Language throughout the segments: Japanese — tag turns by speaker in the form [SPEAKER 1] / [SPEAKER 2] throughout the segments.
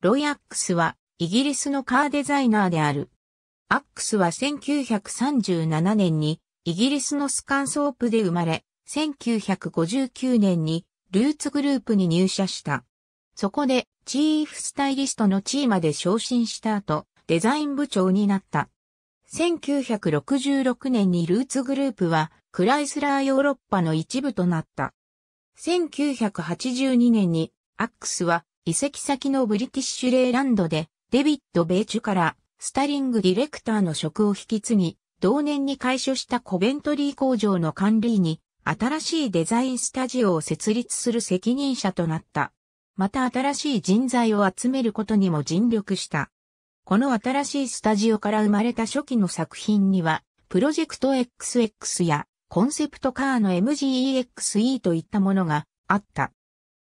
[SPEAKER 1] ロイ・アックスはイギリスのカーデザイナーである。アックスは1937年にイギリスのスカンソープで生まれ、1959年にルーツグループに入社した。そこでチーフスタイリストの地位まで昇進した後、デザイン部長になった。1966年にルーツグループはクライスラーヨーロッパの一部となった。1982年にアックスは移籍先のブリティッシュレーランドで、デビッド・ベーチュからスタリングディレクターの職を引き継ぎ、同年に開所したコベントリー工場の管理に、新しいデザインスタジオを設立する責任者となった。また新しい人材を集めることにも尽力した。この新しいスタジオから生まれた初期の作品には、プロジェクト XX やコンセプトカーの MGEXE といったものがあった。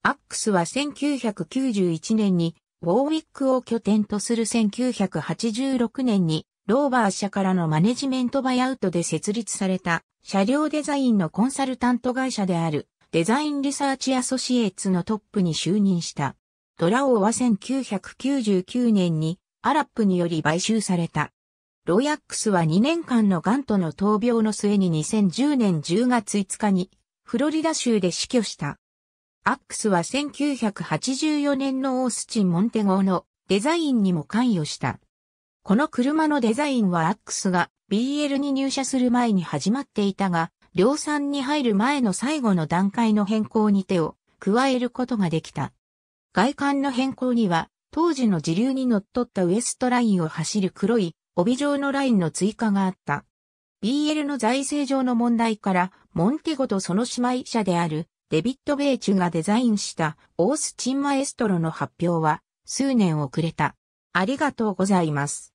[SPEAKER 1] アックスは1991年にウォーウィックを拠点とする1986年にローバー社からのマネジメントバイアウトで設立された車両デザインのコンサルタント会社であるデザインリサーチアソシエーツのトップに就任した。ドラオは1999年にアラップにより買収された。ロイアックスは2年間のガンとの闘病の末に2010年10月5日にフロリダ州で死去した。アックスは1984年のオースチン・モンテ号のデザインにも関与した。この車のデザインはアックスが BL に入社する前に始まっていたが、量産に入る前の最後の段階の変更に手を加えることができた。外観の変更には、当時の時流に乗っ取ったウエストラインを走る黒い帯状のラインの追加があった。BL の財政上の問題から、モンテゴとその姉妹社であるデビッド・ベーチュがデザインしたオースチンマエストロの発表は数年遅れた。ありがとうございます。